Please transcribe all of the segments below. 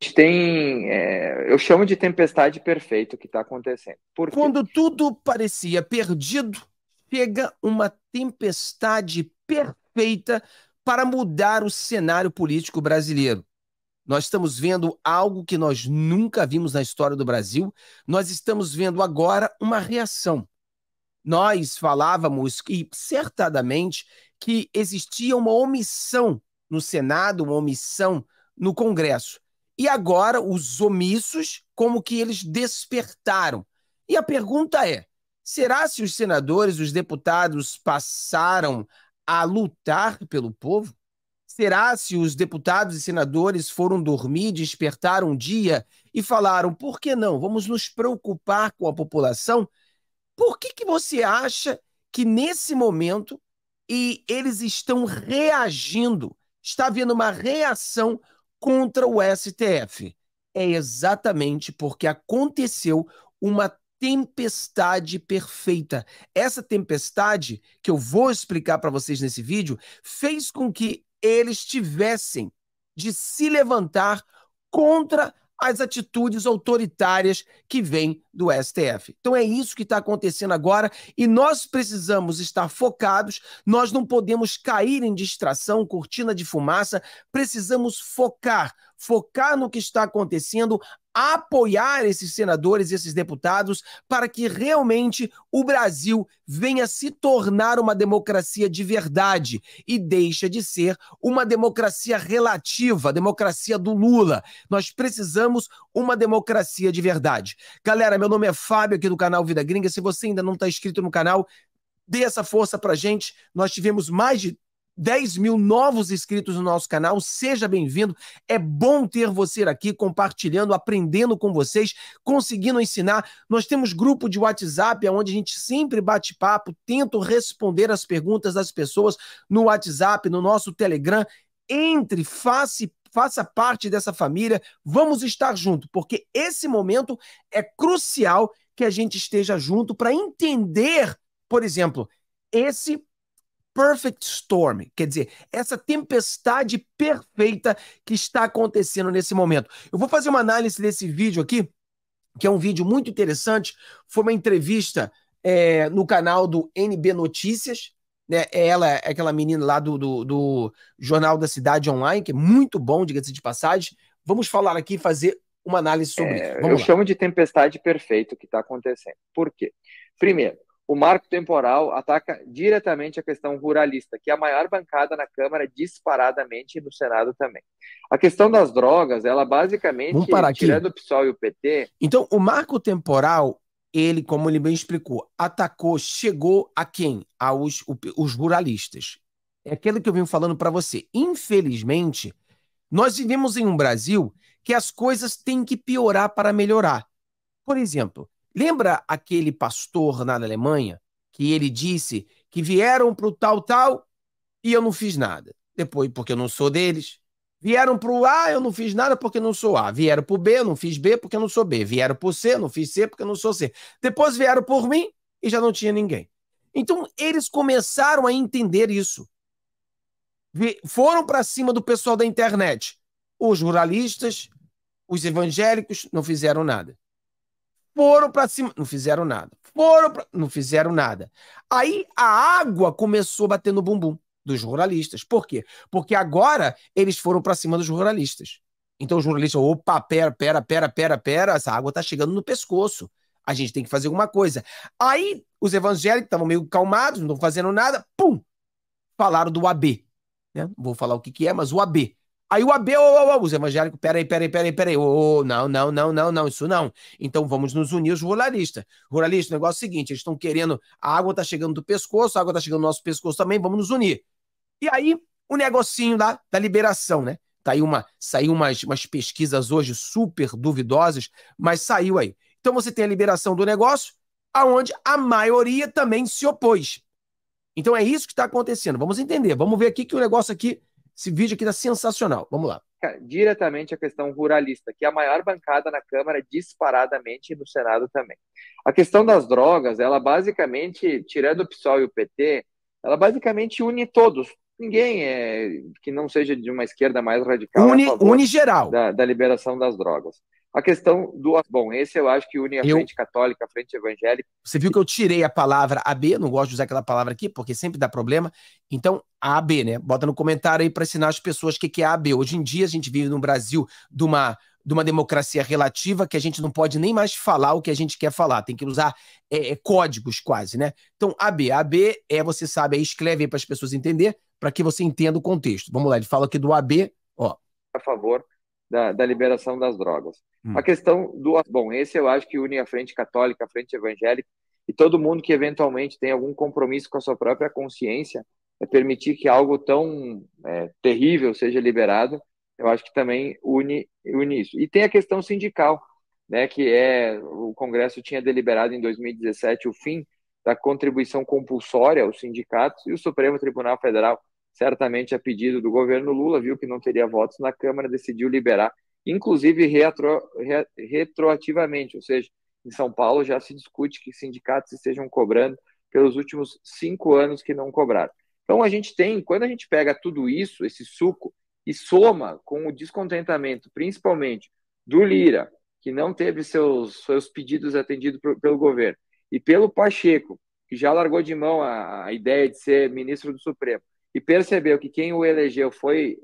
gente tem. É, eu chamo de tempestade perfeita o que está acontecendo. Porque... Quando tudo parecia perdido, chega uma tempestade perfeita para mudar o cenário político brasileiro. Nós estamos vendo algo que nós nunca vimos na história do Brasil. Nós estamos vendo agora uma reação. Nós falávamos, e que existia uma omissão no Senado, uma omissão no Congresso. E agora os omissos, como que eles despertaram. E a pergunta é: será se os senadores, os deputados passaram a lutar pelo povo? Será se os deputados e senadores foram dormir, despertaram um dia e falaram: por que não? Vamos nos preocupar com a população? Por que, que você acha que nesse momento e eles estão reagindo? Está havendo uma reação contra o STF. É exatamente porque aconteceu uma tempestade perfeita. Essa tempestade, que eu vou explicar para vocês nesse vídeo, fez com que eles tivessem de se levantar contra as atitudes autoritárias que vêm do STF. Então é isso que está acontecendo agora e nós precisamos estar focados, nós não podemos cair em distração, cortina de fumaça, precisamos focar, focar no que está acontecendo, apoiar esses senadores e esses deputados para que realmente o Brasil venha se tornar uma democracia de verdade e deixa de ser uma democracia relativa, a democracia do Lula. Nós precisamos uma democracia de verdade. Galera, meu nome é Fábio aqui do canal Vida Gringa. Se você ainda não está inscrito no canal, dê essa força para gente. Nós tivemos mais de 10 mil novos inscritos no nosso canal. Seja bem-vindo. É bom ter você aqui compartilhando, aprendendo com vocês, conseguindo ensinar. Nós temos grupo de WhatsApp, é onde a gente sempre bate papo, tento responder as perguntas das pessoas no WhatsApp, no nosso Telegram. Entre, faça faça parte dessa família, vamos estar junto, porque esse momento é crucial que a gente esteja junto para entender, por exemplo, esse perfect storm, quer dizer, essa tempestade perfeita que está acontecendo nesse momento. Eu vou fazer uma análise desse vídeo aqui, que é um vídeo muito interessante. Foi uma entrevista é, no canal do NB Notícias. Né? É ela é aquela menina lá do, do, do Jornal da Cidade Online, que é muito bom, diga-se de passagem. Vamos falar aqui e fazer uma análise sobre é, isso. Vamos eu lá. chamo de tempestade perfeita o que está acontecendo. Por quê? Primeiro, o marco temporal ataca diretamente a questão ruralista, que é a maior bancada na Câmara, disparadamente, e no Senado também. A questão das drogas, ela basicamente, tirando o PSOL e o PT... Então, o marco temporal, ele, como ele bem explicou, atacou, chegou a quem? Aos os ruralistas. É aquilo que eu venho falando para você. Infelizmente, nós vivemos em um Brasil que as coisas têm que piorar para melhorar. Por exemplo, Lembra aquele pastor na Alemanha que ele disse que vieram para o tal, tal e eu não fiz nada? Depois, porque eu não sou deles. Vieram para o A, eu não fiz nada porque não sou A. Vieram para o B, eu não fiz B porque não sou B. Vieram para o C, eu não fiz C porque não sou C. Depois vieram por mim e já não tinha ninguém. Então, eles começaram a entender isso. Foram para cima do pessoal da internet. Os ruralistas, os evangélicos não fizeram nada. Foram para cima, não fizeram nada. Foram pra... não fizeram nada. Aí a água começou a bater no bumbum dos ruralistas. Por quê? Porque agora eles foram para cima dos ruralistas. Então os ruralistas, opa, pera, pera, pera, pera, pera, essa água tá chegando no pescoço. A gente tem que fazer alguma coisa. Aí os evangélicos estavam meio calmados, não estão fazendo nada, pum! Falaram do AB. Né? Vou falar o que, que é, mas o AB. Aí o Abel, oh, oh, os evangélicos, peraí, peraí, peraí, peraí, oh, não, não, não, não, não, isso não. Então vamos nos unir os ruralistas. Ruralistas, o negócio é o seguinte, eles estão querendo, a água está chegando do pescoço, a água está chegando do nosso pescoço também, vamos nos unir. E aí, o negocinho da da liberação, né? Tá aí uma, saiu umas, umas pesquisas hoje super duvidosas, mas saiu aí. Então você tem a liberação do negócio, aonde a maioria também se opôs. Então é isso que está acontecendo. Vamos entender, vamos ver aqui que o negócio aqui esse vídeo aqui está sensacional. Vamos lá. Cara, diretamente a questão ruralista, que é a maior bancada na Câmara disparadamente e no Senado também. A questão das drogas, ela basicamente, tirando o PSOL e o PT, ela basicamente une todos. Ninguém é que não seja de uma esquerda mais radical. Une, é une geral. Da, da liberação das drogas. A questão do. Bom, esse eu acho que une a eu... frente católica, a frente evangélica. Você viu que eu tirei a palavra AB, não gosto de usar aquela palavra aqui, porque sempre dá problema. Então, AB, né? Bota no comentário aí para ensinar as pessoas o que, que é AB. Hoje em dia, a gente vive no Brasil de uma de uma democracia relativa que a gente não pode nem mais falar o que a gente quer falar, tem que usar é, é códigos quase, né? Então, AB. AB é, você sabe, aí escreve aí para as pessoas entender, para que você entenda o contexto. Vamos lá, ele fala aqui do AB, ó. A favor da, da liberação das drogas. Hum. A questão do. Bom, esse eu acho que une a frente católica, a frente evangélica e todo mundo que eventualmente tem algum compromisso com a sua própria consciência, é permitir que algo tão é, terrível seja liberado, eu acho que também une, une isso. E tem a questão sindical, né, que é o Congresso tinha deliberado em 2017 o fim da contribuição compulsória aos sindicatos e o Supremo Tribunal Federal certamente a é pedido do governo Lula, viu que não teria votos na Câmara, decidiu liberar, inclusive retro, re, retroativamente, ou seja, em São Paulo já se discute que sindicatos estejam cobrando pelos últimos cinco anos que não cobraram. Então a gente tem, quando a gente pega tudo isso, esse suco, e soma com o descontentamento, principalmente do Lira, que não teve seus, seus pedidos atendidos pro, pelo governo, e pelo Pacheco, que já largou de mão a, a ideia de ser ministro do Supremo, e percebeu que quem o elegeu foi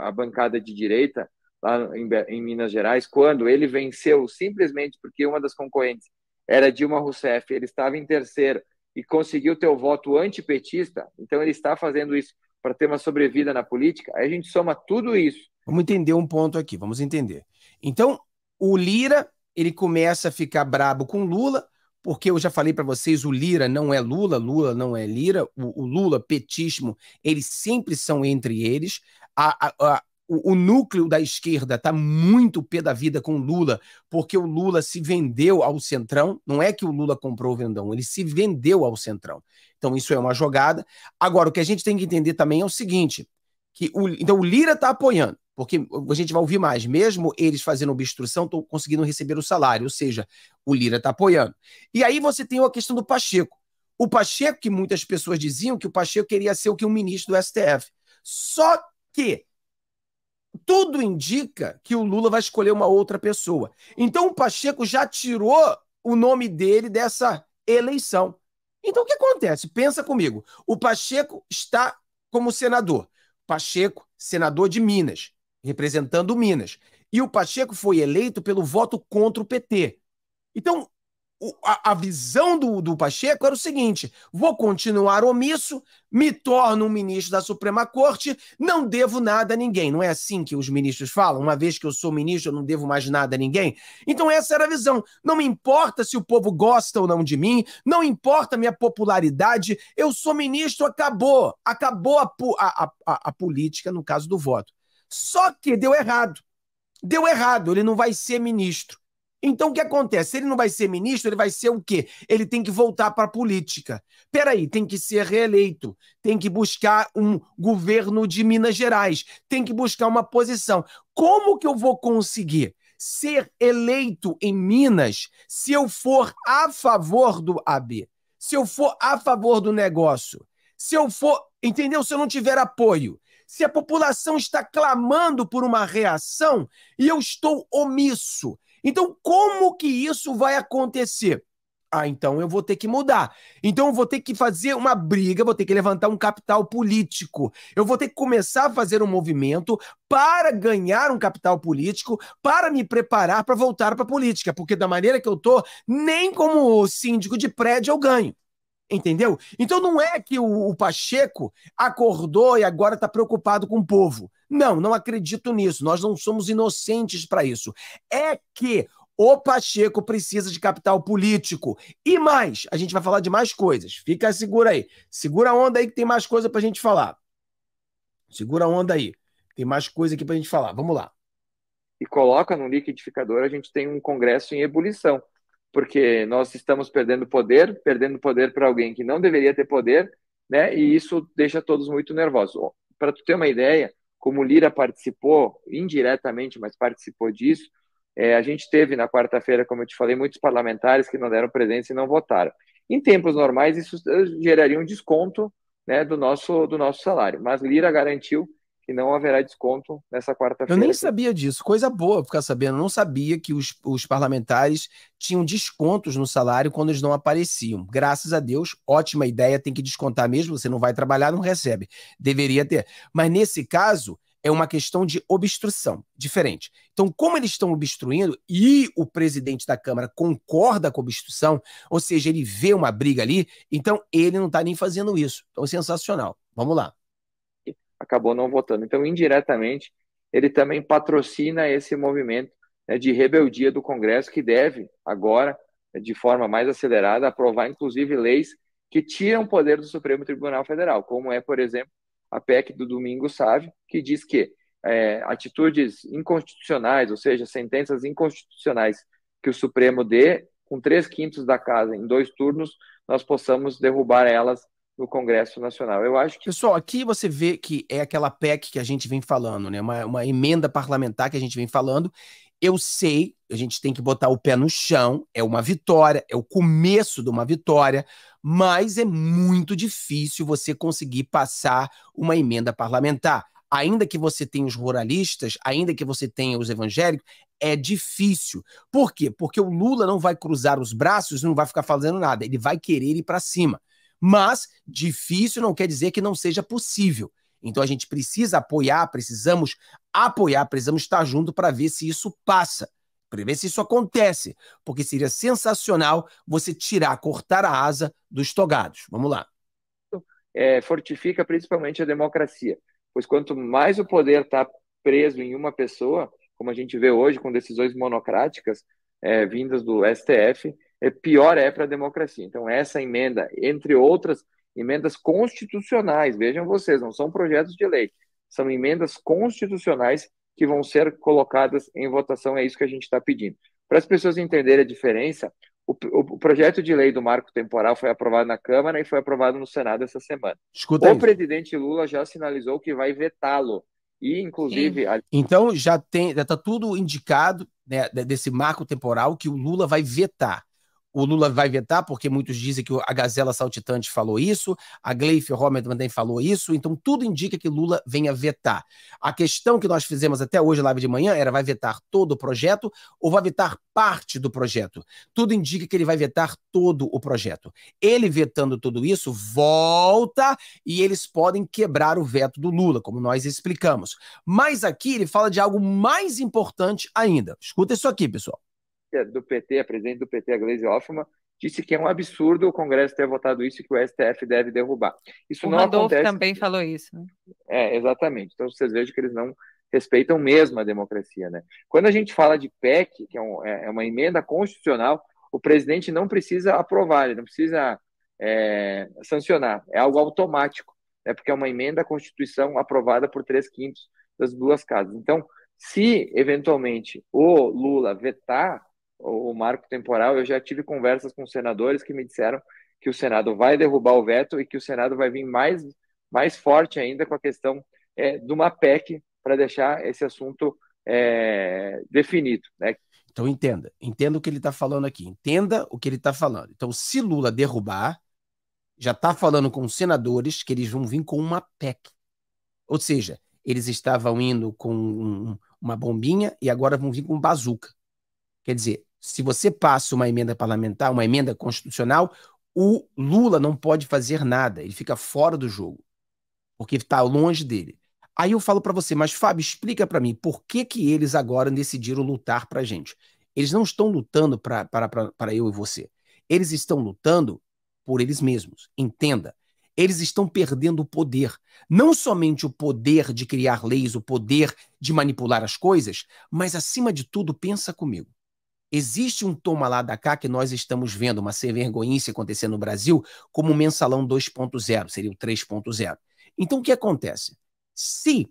a bancada de direita lá em, em Minas Gerais, quando ele venceu simplesmente porque uma das concorrentes era Dilma Rousseff, ele estava em terceiro e conseguiu ter o voto antipetista, então ele está fazendo isso para ter uma sobrevida na política, aí a gente soma tudo isso. Vamos entender um ponto aqui, vamos entender. Então, o Lira, ele começa a ficar brabo com Lula, porque eu já falei para vocês, o Lira não é Lula, Lula não é Lira, o, o Lula, petismo, eles sempre são entre eles. A, a, a, o, o, núcleo da esquerda está muito pé da vida com o Lula, porque o Lula se vendeu ao Centrão, não é que o Lula comprou o vendão, ele se vendeu ao Centrão. Então isso é uma jogada. Agora, o que a gente tem que entender também é o seguinte, que o, então o Lira está apoiando, porque a gente vai ouvir mais, mesmo eles fazendo obstrução, estão conseguindo receber o salário, ou seja, o Lira está apoiando. E aí você tem a questão do Pacheco. O Pacheco, que muitas pessoas diziam que o Pacheco queria ser o que um ministro do STF. Só que tudo indica que o Lula vai escolher uma outra pessoa. Então o Pacheco já tirou o nome dele dessa eleição. Então o que acontece? Pensa comigo. O Pacheco está como senador. Pacheco, senador de Minas representando Minas. E o Pacheco foi eleito pelo voto contra o PT. Então, o, a, a, visão do, do Pacheco era o seguinte: vou continuar omisso, me torno um ministro da Suprema Corte, não devo nada a ninguém. Não é assim que os ministros falam? Uma vez que eu sou ministro, eu não devo mais nada a ninguém. Então, essa era a visão. Não me importa se o povo gosta ou não de mim, não importa a minha popularidade, eu sou ministro, acabou. Acabou a, a, a, a política, no caso do voto. Só que deu errado. Deu errado, ele não vai ser ministro. Então o que acontece? Ele não vai ser ministro, ele vai ser o quê? Ele tem que voltar para a política. Peraí, tem que ser reeleito, tem que buscar um governo de Minas Gerais, tem que buscar uma posição. Como que eu vou conseguir ser eleito em Minas se eu for a favor do AB? Se eu for a favor do negócio? Se eu for, entendeu? Se eu não tiver apoio, se a população está clamando por uma reação e eu estou omisso. Então, como que isso vai acontecer? Ah, então eu vou ter que mudar. Então eu vou ter que fazer uma briga, vou ter que levantar um capital político. Eu vou ter que começar a fazer um movimento para ganhar um capital político, para me preparar para voltar para a política, porque da maneira que eu estou nem como síndico de prédio eu ganho. Entendeu? Então não é que o, o Pacheco acordou e agora está preocupado com o povo. Não, não acredito nisso. Nós não somos inocentes para isso. É que o Pacheco precisa de capital político. E mais, a gente vai falar de mais coisas. Fica segura aí. Segura a onda aí que tem mais coisa para a gente falar. Segura a onda aí. Tem mais coisa aqui para a gente falar. Vamos lá. E coloca no liquidificador, a gente tem um congresso em ebulição porque nós estamos perdendo poder, perdendo poder para alguém que não deveria ter poder, né? E uhum. isso deixa todos muito nervosos. Para tu ter uma ideia, como Lira participou indiretamente, mas participou disso, é, a gente teve na quarta-feira, como eu te falei, muitos parlamentares que não deram presença e não votaram. Em tempos normais, isso eh, geraria um desconto né, do, nosso, do nosso salário, mas Lira garantiu e não haverá desconto nessa quarta-feira. Eu nem sabia disso, coisa boa ficar sabendo. Eu não sabia que os, os parlamentares tinham descontos no salário quando eles não apareciam. Graças a Deus, ótima ideia, tem que descontar mesmo, você não vai trabalhar, não recebe. Deveria ter. Mas nesse caso, é uma questão de obstrução, diferente. Então, como eles estão obstruindo e o presidente da Câmara concorda com a obstrução, ou seja, ele vê uma briga ali, então ele não está nem fazendo isso. Então, sensacional. Vamos lá acabou não votando. Então, indiretamente, ele também patrocina esse movimento né, de rebeldia do Congresso, que deve, agora, né, de forma mais acelerada, aprovar, inclusive, leis que tiram poder do Supremo Tribunal Federal, como é, por exemplo, a PEC do Domingo Sávio, que diz que é, atitudes inconstitucionais, ou seja, sentenças inconstitucionais que o Supremo dê, com três quintos da casa em dois turnos, nós possamos derrubar elas no Congresso Nacional. Eu acho que. Pessoal, aqui você vê que é aquela PEC que a gente vem falando, né? Uma, uma emenda parlamentar que a gente vem falando. Eu sei, a gente tem que botar o pé no chão, é uma vitória, é o começo de uma vitória, mas é muito difícil você conseguir passar uma emenda parlamentar. Ainda que você tenha os ruralistas, ainda que você tenha os evangélicos, é difícil. Por quê? Porque o Lula não vai cruzar os braços, não vai ficar fazendo nada, ele vai querer ir para cima. Mas difícil não quer dizer que não seja possível. Então a gente precisa apoiar, precisamos apoiar, precisamos estar junto para ver se isso passa, para ver se isso acontece, porque seria sensacional você tirar, cortar a asa dos togados. Vamos lá. É, fortifica principalmente a democracia, pois quanto mais o poder está preso em uma pessoa, como a gente vê hoje com decisões monocráticas é, vindas do STF, é pior é para a democracia. Então, essa emenda, entre outras emendas constitucionais, vejam vocês, não são projetos de lei, são emendas constitucionais que vão ser colocadas em votação, é isso que a gente está pedindo. Para as pessoas entenderem a diferença, o, o, projeto de lei do marco temporal foi aprovado na Câmara e foi aprovado no Senado essa semana. Escuta o aí. presidente Lula já sinalizou que vai vetá-lo. E, inclusive. A... Então já tem, já está tudo indicado né, desse marco temporal que o Lula vai vetar o Lula vai vetar, porque muitos dizem que a Gazela Saltitante falou isso, a Gleife Homer também falou isso, então tudo indica que Lula venha vetar. A questão que nós fizemos até hoje, live de manhã, era vai vetar todo o projeto ou vai vetar parte do projeto? Tudo indica que ele vai vetar todo o projeto. Ele vetando tudo isso, volta e eles podem quebrar o veto do Lula, como nós explicamos. Mas aqui ele fala de algo mais importante ainda. Escuta isso aqui, pessoal do PT, a presidente do PT, a Gleisi Hoffmann, disse que é um absurdo o Congresso ter votado isso e que o STF deve derrubar. Isso o não Adolfo acontece. também falou isso. Né? É, exatamente. Então vocês vejam que eles não respeitam mesmo a democracia, né? Quando a gente fala de PEC, que é, um, é, é uma emenda constitucional, o presidente não precisa aprovar, ele não precisa é, sancionar. É algo automático, né? Porque é uma emenda à Constituição aprovada por três quintos das duas casas. Então, se eventualmente o Lula vetar o marco temporal, eu já tive conversas com senadores que me disseram que o Senado vai derrubar o veto e que o Senado vai vir mais, mais forte ainda com a questão é, de uma PEC para deixar esse assunto é, definido. Né? Então entenda, entenda o que ele está falando aqui, entenda o que ele está falando. Então, se Lula derrubar, já está falando com os senadores que eles vão vir com uma PEC. Ou seja, eles estavam indo com um, uma bombinha e agora vão vir com bazuca. Quer dizer, se você passa uma emenda parlamentar, uma emenda constitucional, o Lula não pode fazer nada, ele fica fora do jogo, porque está longe dele. Aí eu falo para você, mas Fábio, explica para mim por que, que eles agora decidiram lutar para a gente. Eles não estão lutando para eu e você. Eles estão lutando por eles mesmos. Entenda. Eles estão perdendo o poder. Não somente o poder de criar leis, o poder de manipular as coisas, mas, acima de tudo, pensa comigo. Existe um toma lá da cá que nós estamos vendo, uma sem vergonhice acontecendo no Brasil, como o mensalão 2.0, seria o 3.0. Então, o que acontece? Se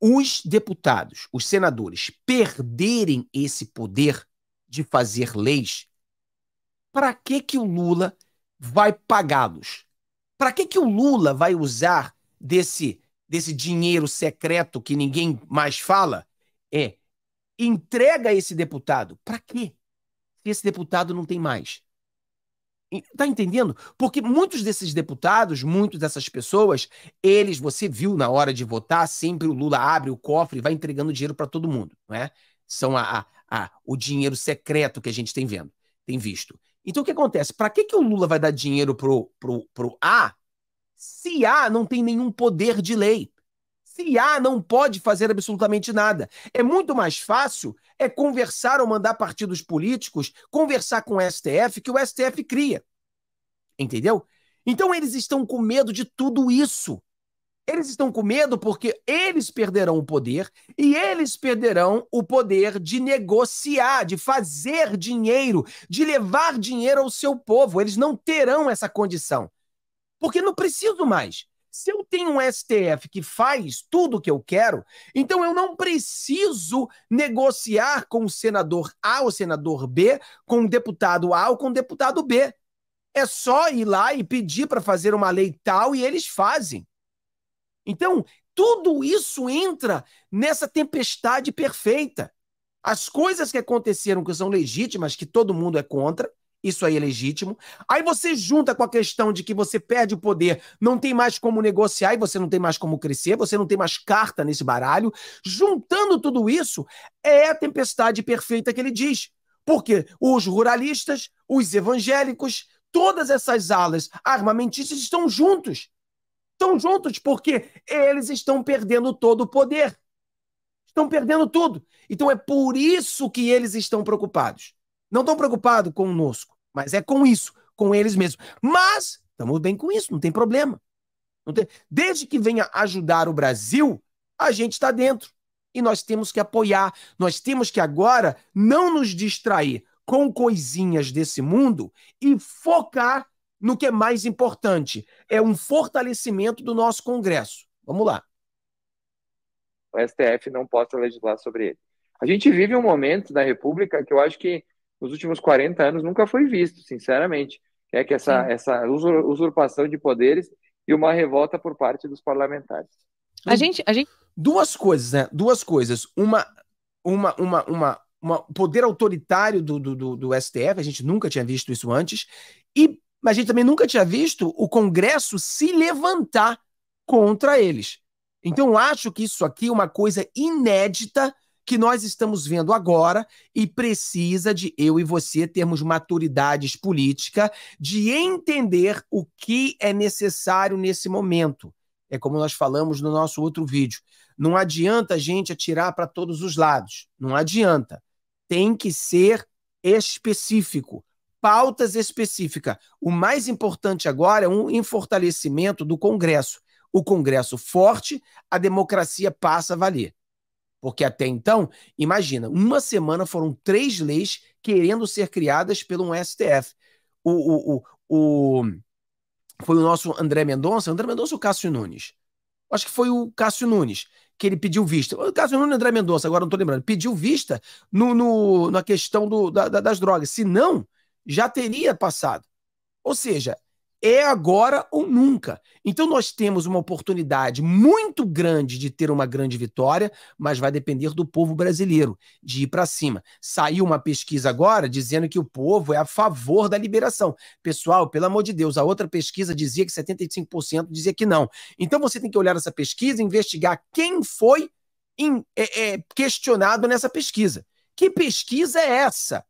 os deputados, os senadores, perderem esse poder de fazer leis, para que, que o Lula vai pagá-los? Para que, que o Lula vai usar desse, desse dinheiro secreto que ninguém mais fala? É entrega esse deputado. Para quê? Se esse deputado não tem mais. Tá entendendo? Porque muitos desses deputados, muitas dessas pessoas, eles, você viu na hora de votar, sempre o Lula abre o cofre e vai entregando dinheiro para todo mundo, não é? São a, a, a, o dinheiro secreto que a gente tem vendo, tem visto. Então o que acontece? Para que, que o Lula vai dar dinheiro pro, pro, pro A se A não tem nenhum poder de lei? a não pode fazer absolutamente nada. É muito mais fácil é conversar ou mandar partidos políticos conversar com o STF que o STF cria. Entendeu? Então eles estão com medo de tudo isso. Eles estão com medo porque eles perderão o poder e eles perderão o poder de negociar, de fazer dinheiro, de levar dinheiro ao seu povo. Eles não terão essa condição. Porque não preciso mais. Se eu tenho um STF que faz tudo o que eu quero, então eu não preciso negociar com o senador A ou senador B, com o deputado A ou com o deputado B. É só ir lá e pedir para fazer uma lei tal e eles fazem. Então, tudo isso entra nessa tempestade perfeita. As coisas que aconteceram que são legítimas, que todo mundo é contra, isso aí é legítimo. Aí você junta com a questão de que você perde o poder, não tem mais como negociar e você não tem mais como crescer, você não tem mais carta nesse baralho. Juntando tudo isso, é a tempestade perfeita que ele diz. Porque os ruralistas, os evangélicos, todas essas alas armamentistas estão juntos. Estão juntos porque eles estão perdendo todo o poder. Estão perdendo tudo. Então é por isso que eles estão preocupados. Não estão preocupados conosco. Mas é com isso, com eles mesmos. Mas estamos bem com isso, não tem problema. Não tem... Desde que venha ajudar o Brasil, a gente está dentro. E nós temos que apoiar. Nós temos que agora não nos distrair com coisinhas desse mundo e focar no que é mais importante. É um fortalecimento do nosso Congresso. Vamos lá. O STF não possa legislar sobre ele. A gente vive um momento da República que eu acho que nos últimos 40 anos nunca foi visto, sinceramente. É que essa, essa usurpação de poderes e uma revolta por parte dos parlamentares. A gente, a gente... Duas coisas, né? Duas coisas. Uma, uma, uma, uma, uma poder autoritário do, do, do STF, a gente nunca tinha visto isso antes, e mas a gente também nunca tinha visto o Congresso se levantar contra eles. Então, acho que isso aqui é uma coisa inédita que nós estamos vendo agora e precisa de eu e você termos maturidades política de entender o que é necessário nesse momento. É como nós falamos no nosso outro vídeo. Não adianta a gente atirar para todos os lados. Não adianta. Tem que ser específico. Pautas específicas. O mais importante agora é um fortalecimento do Congresso. O Congresso forte, a democracia passa a valer. Porque até então, imagina, uma semana foram três leis querendo ser criadas pelo STF. O, o, o, o, foi o nosso André Mendonça, André Mendonça ou Cássio Nunes? Acho que foi o Cássio Nunes que ele pediu vista. O Cássio Nunes e André Mendonça, agora não estou lembrando, pediu vista no, no na questão do, da, da, das drogas. Se não, já teria passado. Ou seja, é agora ou nunca. Então nós temos uma oportunidade muito grande de ter uma grande vitória, mas vai depender do povo brasileiro de ir para cima. Saiu uma pesquisa agora dizendo que o povo é a favor da liberação. Pessoal, pelo amor de Deus, a outra pesquisa dizia que 75% dizia que não. Então você tem que olhar essa pesquisa, investigar quem foi é, é, questionado nessa pesquisa. Que pesquisa é essa?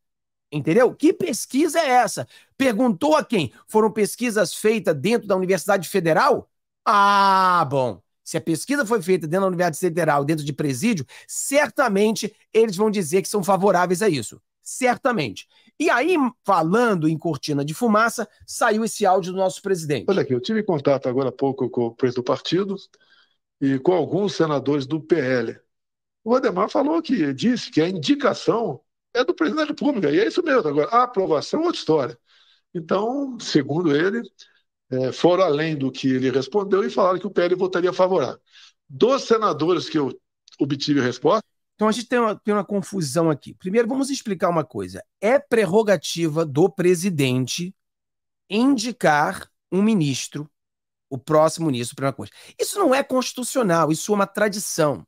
Entendeu? Que pesquisa é essa? Perguntou a quem? Foram pesquisas feitas dentro da Universidade Federal? Ah, bom. Se a pesquisa foi feita dentro da Universidade Federal, dentro de presídio, certamente eles vão dizer que são favoráveis a isso. Certamente. E aí, falando em cortina de fumaça, saiu esse áudio do nosso presidente. Olha aqui, eu tive contato agora há pouco com o presidente do partido e com alguns senadores do PL. O Ademar falou que disse que a indicação é do presidente da República, e é isso mesmo. Agora, a aprovação é outra história. Então, segundo ele, é, foram além do que ele respondeu e falaram que o PL votaria favorável. Dos senadores que eu obtive resposta. Então, a gente tem uma, tem uma confusão aqui. Primeiro, vamos explicar uma coisa. É prerrogativa do presidente indicar um ministro, o próximo ministro, primeira coisa. Isso não é constitucional, isso é uma tradição.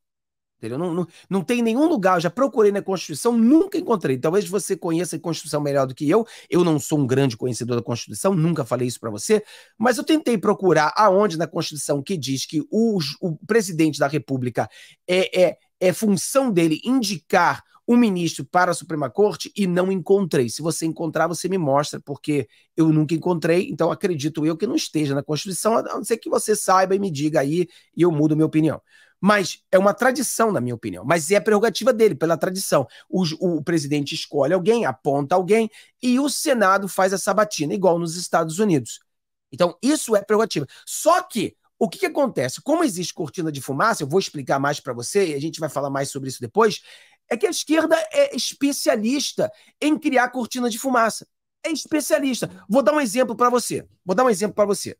Entendeu? Não, não, não tem nenhum lugar, eu já procurei na Constituição, nunca encontrei. Talvez você conheça a Constituição melhor do que eu. Eu não sou um grande conhecedor da Constituição, nunca falei isso para você, mas eu tentei procurar aonde na Constituição que diz que o, o presidente da República é, é, é função dele indicar o ministro para a Suprema Corte e não encontrei. Se você encontrar, você me mostra, porque eu nunca encontrei, então acredito eu que não esteja na Constituição, a não ser que você saiba e me diga aí e eu mudo minha opinião. Mas é uma tradição, na minha opinião. Mas é a prerrogativa dele, pela tradição. O, o presidente escolhe alguém, aponta alguém, e o Senado faz a sabatina, igual nos Estados Unidos. Então, isso é prerrogativa. Só que o que, que, acontece? Como existe cortina de fumaça, eu vou explicar mais para você e a gente vai falar mais sobre isso depois. É que a esquerda é especialista em criar cortina de fumaça. É especialista. Vou dar um exemplo para você. Vou dar um exemplo para você.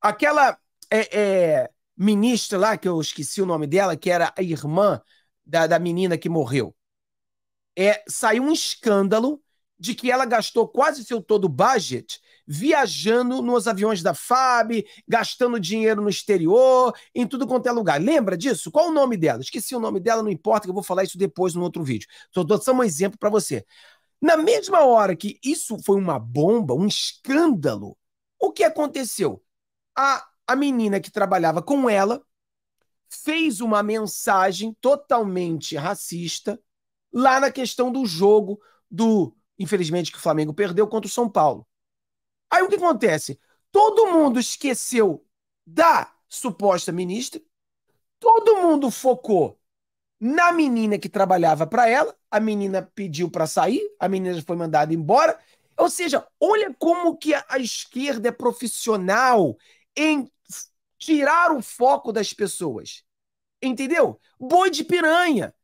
Aquela é, é, ministra lá, que eu esqueci o nome dela, que era a irmã da, da menina que morreu. É, saiu um escândalo de que ela gastou quase seu todo o budget viajando nos aviões da FAB, gastando dinheiro no exterior, em tudo quanto é lugar. Lembra disso? Qual o nome dela? Esqueci o nome dela, não importa, que eu vou falar isso depois no outro vídeo. Só dou só um exemplo para você. Na mesma hora que isso foi uma bomba, um escândalo, o que aconteceu? A a menina que trabalhava com ela fez uma mensagem totalmente racista lá na questão do jogo do, infelizmente, que o Flamengo perdeu contra o São Paulo. Aí o que acontece? Todo mundo esqueceu da suposta ministra, todo mundo focou na menina que trabalhava para ela, a menina pediu para sair, a menina foi mandada embora. Ou seja, olha como que a esquerda é profissional em tirar o foco das pessoas. Entendeu? Boi de piranha.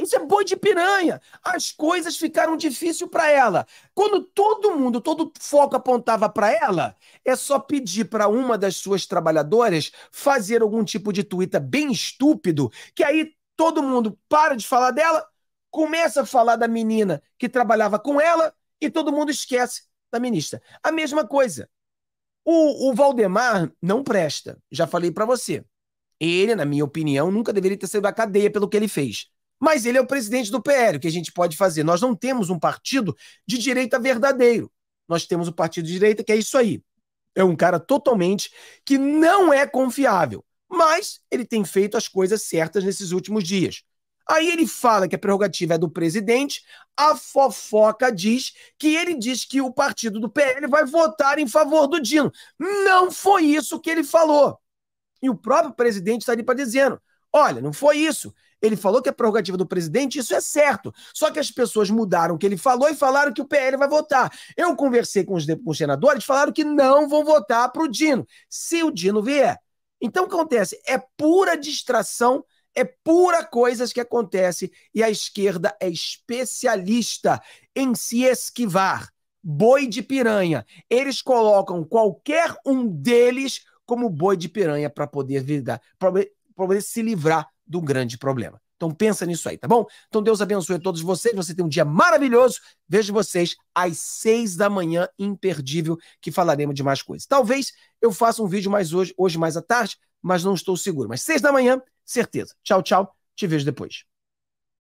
Isso é boi de piranha. As coisas ficaram difíceis para ela. Quando todo mundo, todo foco apontava para ela, é só pedir para uma das suas trabalhadoras fazer algum tipo de tuita bem estúpido, que aí todo mundo para de falar dela, começa a falar da menina que trabalhava com ela e todo mundo esquece da ministra. A mesma coisa. O, o Valdemar não presta, já falei para você. Ele, na minha opinião, nunca deveria ter saído da cadeia pelo que ele fez. Mas ele é o presidente do PL, o que a gente pode fazer? Nós não temos um partido de direita verdadeiro. Nós temos um partido de direita que é isso aí. É um cara totalmente que não é confiável, mas ele tem feito as coisas certas nesses últimos dias. Aí ele fala que a prerrogativa é do presidente, a fofoca diz que ele diz que o partido do PL vai votar em favor do Dino. Não foi isso que ele falou. E o próprio presidente está ali para dizendo: olha, não foi isso. Ele falou que a prerrogativa do presidente, isso é certo. Só que as pessoas mudaram o que ele falou e falaram que o PL vai votar. Eu conversei com os, com os senadores, falaram que não vão votar para o Dino, se o Dino vier. Então, o que acontece? É pura distração é pura coisas que acontece e a esquerda é especialista em se esquivar. Boi de piranha. Eles colocam qualquer um deles como boi de piranha para poder para poder se livrar do grande problema. Então pensa nisso aí, tá bom? Então Deus abençoe a todos vocês. Você tem um dia maravilhoso. Vejo vocês às seis da manhã, imperdível, que falaremos de mais coisas. Talvez eu faça um vídeo mais hoje, hoje mais à tarde, mas não estou seguro. Mas seis da manhã certeza. Tchau, tchau. Te vejo depois.